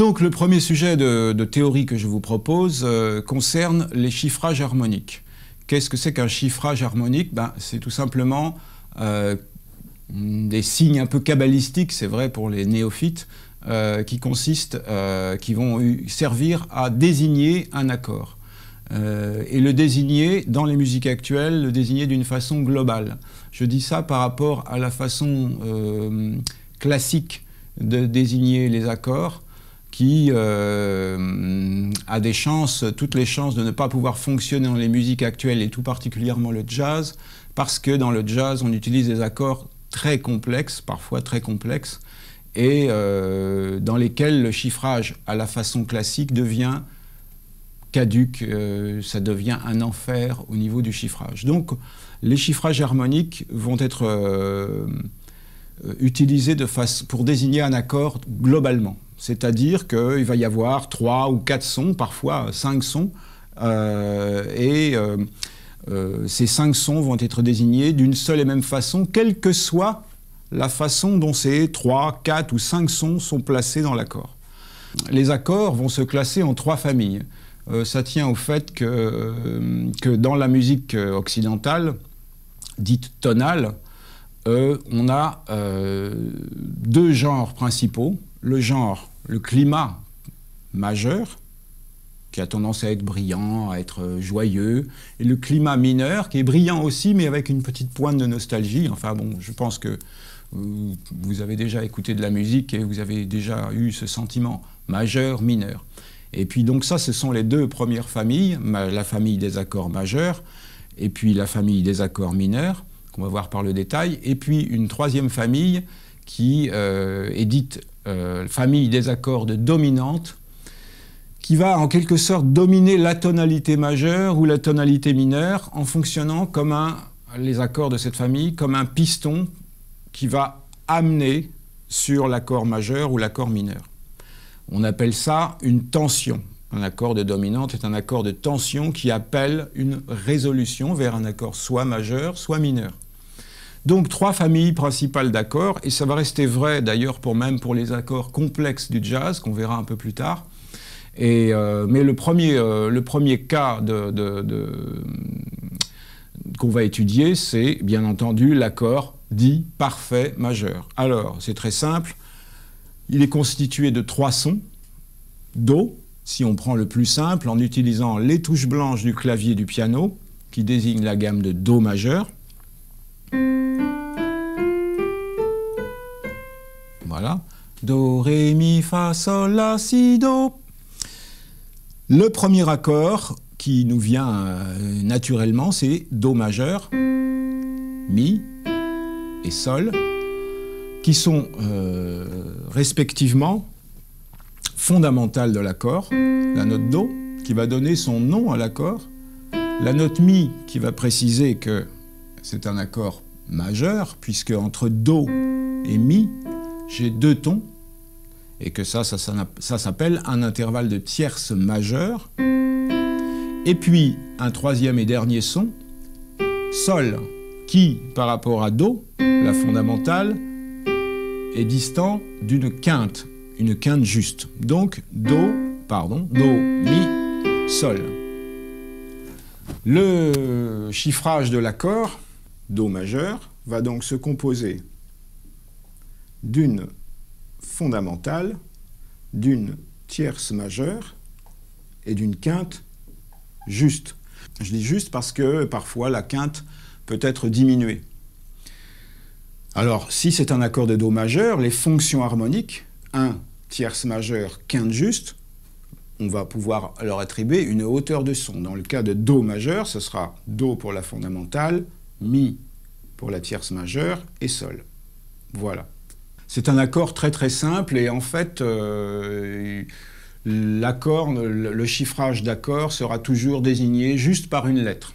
Donc le premier sujet de, théorie que je vous propose euh, concerne les chiffrages harmoniques. Qu'est-ce que c'est qu'un chiffrage harmonique ben, C'est tout simplement euh, des signes un peu cabalistiques, c'est vrai pour les néophytes, euh, qui consistent, qui vont servir à désigner un accord. et le désigner, dans les musiques actuelles, le désigner d'une façon globale. Je dis ça par rapport à la façon classique de désigner les accords qui euh, a des chances, toutes les chances de ne pas pouvoir fonctionner dans les musiques actuelles et tout particulièrement le jazz, parce que dans le jazz, on utilise des accords très complexes, parfois très complexes, et euh, dans lesquels le chiffrage à la façon classique devient caduque, euh, ça devient un enfer au niveau du chiffrage. Donc les chiffrages harmoniques vont être utilisés de pour désigner un accord globalement. C'est-à-dire qu'il va y avoir trois ou quatre sons, parfois cinq sons, euh, et euh, euh, ces cinq sons vont être désignés d'une seule et même façon, quelle que soit la façon dont ces trois, quatre ou cinq sons sont placés dans l'accord. Les accords vont se classer en trois familles. ça tient au fait que, que dans la musique occidentale, dite tonale, on a deux genres principaux. Le genre le climat majeur, qui a tendance à être brillant, à être euh, joyeux, et le climat mineur, qui est brillant aussi, mais avec une petite pointe de nostalgie. Enfin bon, je pense que vous avez déjà écouté de la musique et vous avez déjà eu ce sentiment majeur, mineur. Et puis donc ça, ce sont les deux premières familles, la famille des accords majeurs et puis la famille des accords mineurs, qu'on va voir par le détail, et puis une troisième famille qui est euh, dite euh, famille des accords de dominante, qui va en quelque sorte dominer la tonalité majeure ou la tonalité mineure en fonctionnant comme un, les accords de cette famille, comme un piston qui va amener sur l'accord majeur ou l'accord mineur. On appelle ça une tension. Un accord de dominante est un accord de tension qui appelle une résolution vers un accord soit majeur, soit mineur. Donc trois familles principales d'accords, et ça va rester vrai d'ailleurs pour même pour les accords complexes du jazz, qu'on verra un peu plus tard. Euh, mais le premier, euh, cas qu'on va étudier, c'est bien entendu l'accord dit parfait majeur. Alors, c'est très simple. Il est constitué de trois sons. Do, si on prend le plus simple, en utilisant les touches blanches du clavier du piano, qui désigne la gamme de Do majeur. Do, Ré, Mi, Fa, Sol, La, Si, Do. Le premier accord qui nous vient euh, naturellement, c'est Do majeur, Mi et Sol, qui sont euh, respectivement fondamentales de l'accord. La note Do, qui va donner son nom à l'accord. La note Mi, qui va préciser que c'est un accord majeur, puisque entre Do et Mi, j'ai deux tons, et que ça, ça, s'appelle un intervalle de tierce majeure. Et puis un troisième et dernier son, Sol, qui, par rapport à Do, la fondamentale, est distant d'une quinte, une quinte juste. Donc Do, pardon, Do, Mi, Sol. Le chiffrage de l'accord, Do majeur, va donc se composer d'une fondamentale, d'une tierce majeure et d'une quinte juste. Je dis juste parce que parfois la quinte peut être diminuée. Alors, si c'est un accord de Do majeur, les fonctions harmoniques, 1, tierce majeure, quinte juste, on va pouvoir leur attribuer une hauteur de son. Dans le cas de Do majeur, ce sera Do pour la fondamentale, Mi pour la tierce majeure et Sol. Voilà. C'est un accord très très simple et en fait, euh, l'accord, le, chiffrage d'accord sera toujours désigné juste par une lettre.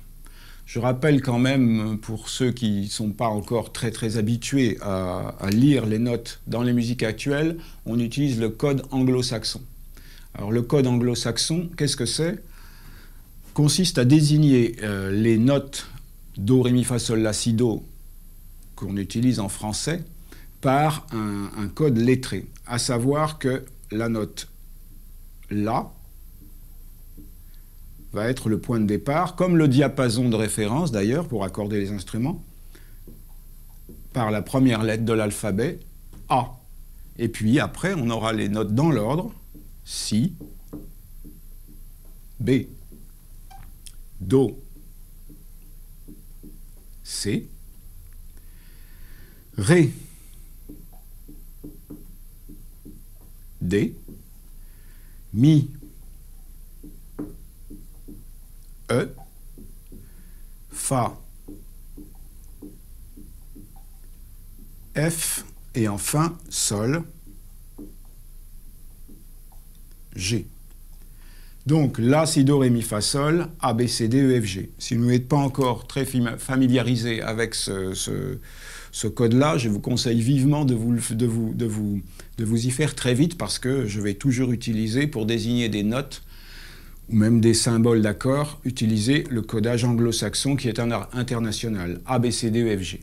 Je rappelle quand même, pour ceux qui ne sont pas encore très très habitués à, lire les notes dans les musiques actuelles, on utilise le code anglo-saxon. Alors le code anglo-saxon, qu'est-ce que c'est Consiste à désigner euh, les notes Do, Ré, Mi, Fa, Sol, La, Si, Do qu'on utilise en français par un, code lettré, à savoir que la note La va être le point de départ, comme le diapason de référence d'ailleurs pour accorder les instruments, par la première lettre de l'alphabet A. Et puis après, on aura les notes dans l'ordre Si, B, Do, C, Ré. D, Mi, E, Fa, F et enfin Sol, G. Donc la si do, ré, mi, fa, sol, A, B, C, D, E, F, G. Si vous n'êtes pas encore très familiarisé avec ce, code-là, je vous conseille vivement de vous, y faire très vite parce que je vais toujours utiliser pour désigner des notes ou même des symboles d'accord, utiliser le codage anglo-saxon qui est un art international, A, B, C, D, E, F, G.